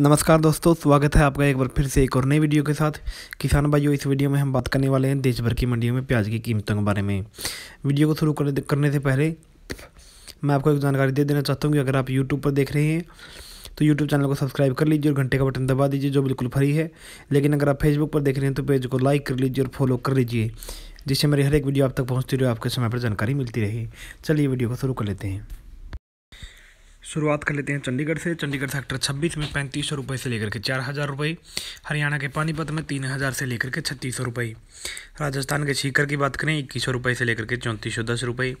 नमस्कार दोस्तों स्वागत है आपका एक बार फिर से एक और नई वीडियो के साथ किसान भाइयों इस वीडियो में हम बात करने वाले हैं देश भर की मंडियों में प्याज की कीमतों के बारे में वीडियो को शुरू करने से पहले मैं आपको एक जानकारी दे देना चाहता हूँ कि अगर आप यूट्यूब पर देख रहे हैं तो यूट्यूब चैनल को सब्सक्राइब कर लीजिए और घंटे का बटन दबा दीजिए जो बिल्कुल फ्री है लेकिन अगर आप फेसबुक पर देख रहे हैं तो पेज को लाइक कर लीजिए और फॉलो कर लीजिए जिससे मेरी हर एक वीडियो आप तक पहुँचती रहे आपके समय पर जानकारी मिलती रहे चलिए वीडियो को शुरू कर लेते हैं शुरुआत कर लेते हैं चंडीगढ़ से चंडीगढ़ सेक्टर 26 में पैंतीस सौ रुपये से लेकर के चार हज़ार रुपये हरियाणा के पानीपत में तीन हज़ार से लेकर के छत्तीस सौ रुपये राजस्थान के सीकर की बात करें इक्कीस सौ रुपये से लेकर के चौंतीस सौ दस रुपये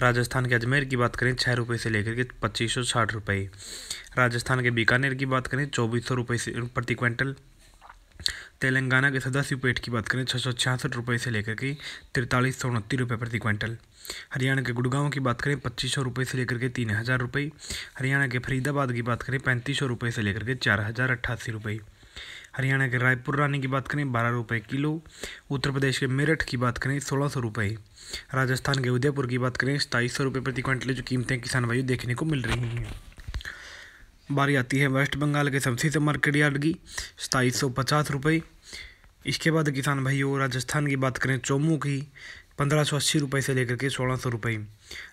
राजस्थान के अजमेर की बात करें छः रुपये से लेकर के पच्चीस सौ साठ रुपये राजस्थान के बीकानेर की बात करें चौबीस सौ रुपये से प्रति क्विंटल तेलंगाना के सदाशिव पेट की बात करें छः सौ छियासठ रुपये से लेकर के तिरतालीस सौ उनतीस रुपये प्रति क्विंटल हरियाणा के गुड़गांव की बात करें पच्चीस सौ रुपये से लेकर के तीन हज़ार रुपये हरियाणा के फरीदाबाद की बात करें पैंतीस सौ रुपये से लेकर के चार हज़ार अट्ठासी रुपये हरियाणा के रायपुर रानी की बात करें बारह रुपये किलो उत्तर प्रदेश के मेरठ की बात करें सोलह सौ रुपये राजस्थान के उदयपुर की बात करें सताईस सौ रुपये प्रति क्विंटल जो कीमतें किसान भाइयों देखने को मिल रही हैं बारी आती है वेस्ट बंगाल के सबसे से मार्केट यार्ड की सताईस सौ पचास रुपये इसके बाद किसान भाइयों राजस्थान की बात करें चोमू की पंद्रह सौ अस्सी रुपये से लेकर के सोलह सौ रुपये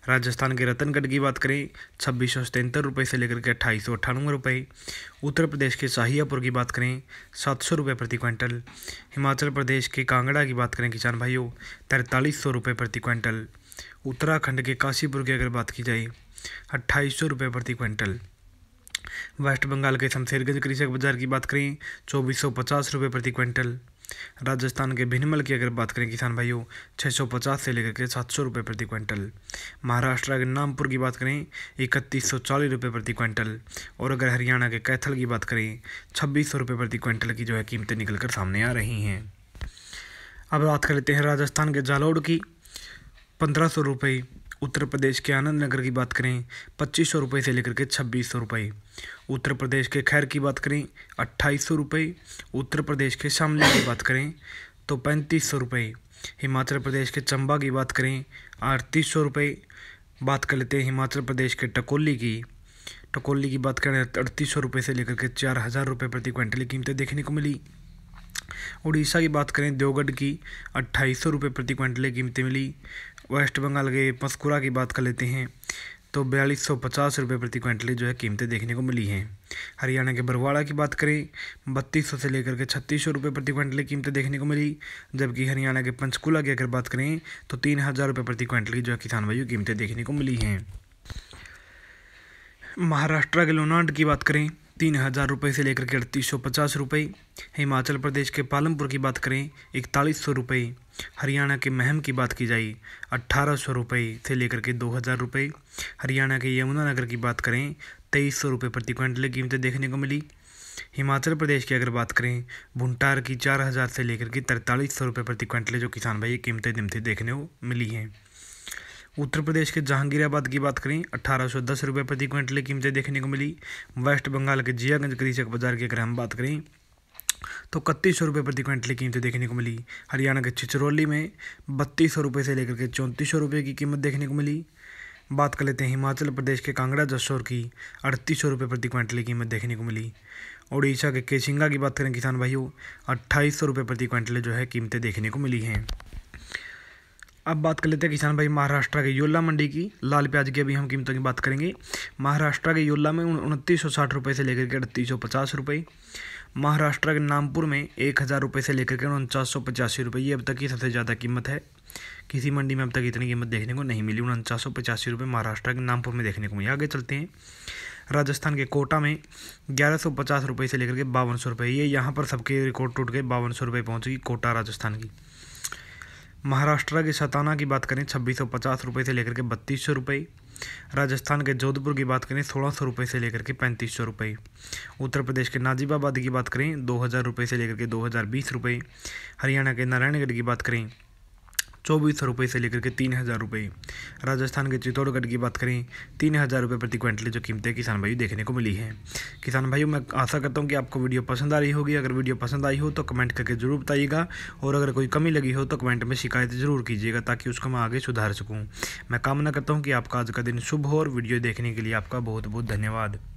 राजस्थान के रतनगढ़ की बात करें छब्बीस सौ सतहत्तर रुपये से लेकर के अट्ठाईस सौ अट्ठानवे रुपये उत्तर प्रदेश के शाहियापुर की बात करें सात सौ रुपये प्रति क्विंटल हिमाचल प्रदेश के कांगड़ा की बात करें किसान भाइयों तैंतालीस सौ रुपये प्रति क्विंटल उत्तराखंड के काशीपुर की अगर बात की जाए अट्ठाईस सौ रुपये प्रति क्विंटल वेस्ट बंगाल के शमशेरगंज कृषक बाजार की बात करें चौबीस सौ पचास रुपये प्रति क्विंटल राजस्थान के भिनमल की अगर बात करें किसान भाइयों छः सौ पचास से लेकर के सात सौ रुपये प्रति क्विंटल महाराष्ट्र के नामपुर की बात करें इकतीस सौ चालीस रुपये प्रति क्विंटल और अगर हरियाणा के कैथल की बात करें छब्बीस सौ रुपये प्रति क्विंटल की जो है कीमतें निकल कर सामने आ रही हैं अब बात कर लेते हैं राजस्थान के जालौड़ की पंद्रह सौ रुपये उत्तर प्रदेश के आनंद नगर की बात करें पच्चीस सौ रुपये से लेकर के छब्बीस सौ रुपये उत्तर प्रदेश के खैर की बात करें अट्ठाईस सौ रुपये उत्तर प्रदेश के शामली की बात करें तो पैंतीस सौ रुपये हिमाचल प्रदेश के चंबा की बात करें अड़तीस सौ रुपये बात कर लेते हैं हिमाचल प्रदेश के टकोली की टकोली की बात करें अड़तीस सौ रुपये से लेकर के चार हज़ार रुपये प्रति क्विंटल की कीमतें देखने को मिली उड़ीसा की बात करें देवगढ़ की अट्ठाईस सौ रुपये प्रति क्विंटल की कीमतें मिली वेस्ट बंगाल के मस्कुरा की बात कर लेते हैं तो बयालीस सौ पचास रुपये प्रति क्विंटल जो है कीमतें देखने को मिली हैं हरियाणा के बरवाड़ा की बात करें बत्तीस सौ से लेकर के छत्तीस सौ रुपये प्रति क्विंटल कीमतें देखने को मिली जबकि हरियाणा के पंचकूला की अगर बात करें तो तीन हज़ार रुपये प्रति क्विंटल की जो है किसान भाइयों कीमतें देखने को मिली हैं महाराष्ट्र के लोनाड की बात करें तीन हज़ार रुपये से लेकर के अड़तीस सौ पचास रुपये हिमाचल प्रदेश के पालमपुर की बात करें इकतालीस सौ रुपये हरियाणा के महम की बात की जाए अट्ठारह सौ रुपये से लेकर के दो हज़ार रुपये हरियाणा के यमुनानगर की बात करें तेईस सौ रुपये प्रति क्विंटल की कीमतें देखने को मिली हिमाचल प्रदेश की अगर बात करें भुंटार की चार हज़ार से लेकर के तरतालीस सौ रुपये प्रति क्विंटल जो किसान भाई कीमतें कीमतें देखने को मिली हैं उत्तर प्रदेश के जहांगीराबाद की बात करें अट्ठारह सौ दस रुपये प्रति क्विंटल की कीमतें देखने को मिली वेस्ट बंगाल के जियागंज कृषक बाजार की अगर हम बात करें तो इकतीस सौ रुपये प्रति क्विंटल कीमतें देखने को मिली हरियाणा के छिचरौली में बत्तीस सौ रुपये से लेकर के चौंतीस सौ रुपये की कीमत देखने को मिली बात कर लेते हैं हिमाचल प्रदेश के कांगड़ा जसौर की अड़तीस सौ रुपये प्रति क्विंटल की कीमत देखने को मिली उड़ीसा के केशिंगा की बात करें किसान भाइयों अट्ठाईस सौ रुपये प्रति क्विंटल जो है कीमतें देखने को मिली हैं अब बात कर लेते हैं किसान भाई महाराष्ट्र के योला मंडी की लाल प्याज की अभी हम कीमतों की बात करेंगे महाराष्ट्र के योला में उनतीस सौ साठ रुपये से लेकर के अड़तीस सौ पचास रुपये महाराष्ट्र के नामपुर में एक हज़ार रुपये से लेकर के उनचास सौ पचासी रुपये ये अब तक की सबसे ज़्यादा कीमत है किसी मंडी में अब तक इतनी कीमत देखने को नहीं मिली उनचास सौ पचासी रुपये महाराष्ट्र के नामपुर में देखने को मिली आगे चलते हैं राजस्थान के कोटा में ग्यारह सौ पचास रुपये से लेकर के बावन सौ रुपये ये यहाँ पर सबके रिकॉर्ड टूट गए बावन सौ रुपये पहुँच गई कोटा राजस्थान की महाराष्ट्र के सताना की बात करें छब्बीस सौ पचास रुपये से लेकर के बत्तीस सौ रुपये राजस्थान के जोधपुर की बात करें सोलह सौ रुपये से लेकर के पैंतीस सौ रुपये उत्तर प्रदेश के नाजीबाबाद की बात करें दो हज़ार रुपये से लेकर के दो हज़ार बीस रुपये हरियाणा के नारायणगढ़ की बात करें चौबीस सौ रुपये से लेकर के तीन हज़ार रुपये राजस्थान के चित्तौड़गढ़ की बात करें तीन हज़ार रुपये प्रति क्विंटल जो कीमतें किसान भाई देखने को मिली हैं किसान भाइयों मैं आशा करता हूँ कि आपको वीडियो पसंद आ रही होगी अगर वीडियो पसंद आई हो तो कमेंट करके ज़रूर बताइएगा और अगर कोई कमी लगी हो तो कमेंट में शिकायत ज़रूर कीजिएगा ताकि उसको मैं आगे सुधार सकूँ मैं कामना करता हूँ कि आपका आज का दिन शुभ हो और वीडियो देखने के लिए आपका बहुत बहुत धन्यवाद